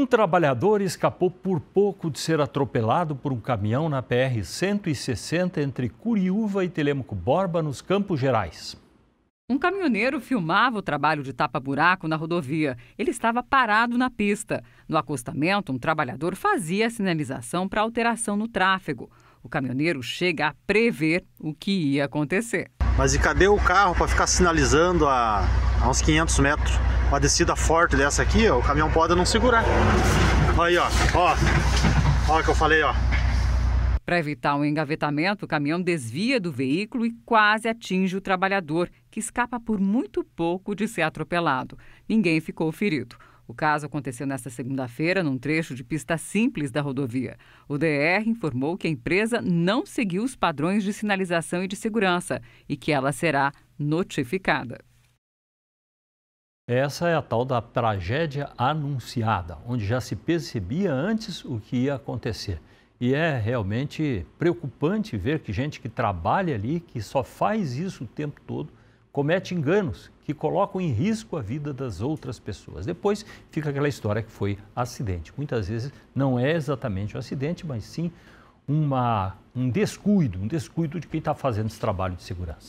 Um trabalhador escapou por pouco de ser atropelado por um caminhão na PR-160 entre Curiúva e Telemaco Borba, nos Campos Gerais. Um caminhoneiro filmava o trabalho de tapa-buraco na rodovia. Ele estava parado na pista. No acostamento, um trabalhador fazia a sinalização para alteração no tráfego. O caminhoneiro chega a prever o que ia acontecer. Mas e cadê o carro para ficar sinalizando a, a uns 500 metros? uma descida forte dessa aqui, ó, o caminhão pode não segurar. Aí, ó, ó, ó que eu falei, ó. Para evitar um engavetamento, o caminhão desvia do veículo e quase atinge o trabalhador, que escapa por muito pouco de ser atropelado. Ninguém ficou ferido. O caso aconteceu nesta segunda-feira num trecho de pista simples da rodovia. O DR informou que a empresa não seguiu os padrões de sinalização e de segurança e que ela será notificada. Essa é a tal da tragédia anunciada, onde já se percebia antes o que ia acontecer. E é realmente preocupante ver que gente que trabalha ali, que só faz isso o tempo todo, comete enganos que colocam em risco a vida das outras pessoas. Depois fica aquela história que foi acidente. Muitas vezes não é exatamente um acidente, mas sim uma, um descuido, um descuido de quem está fazendo esse trabalho de segurança.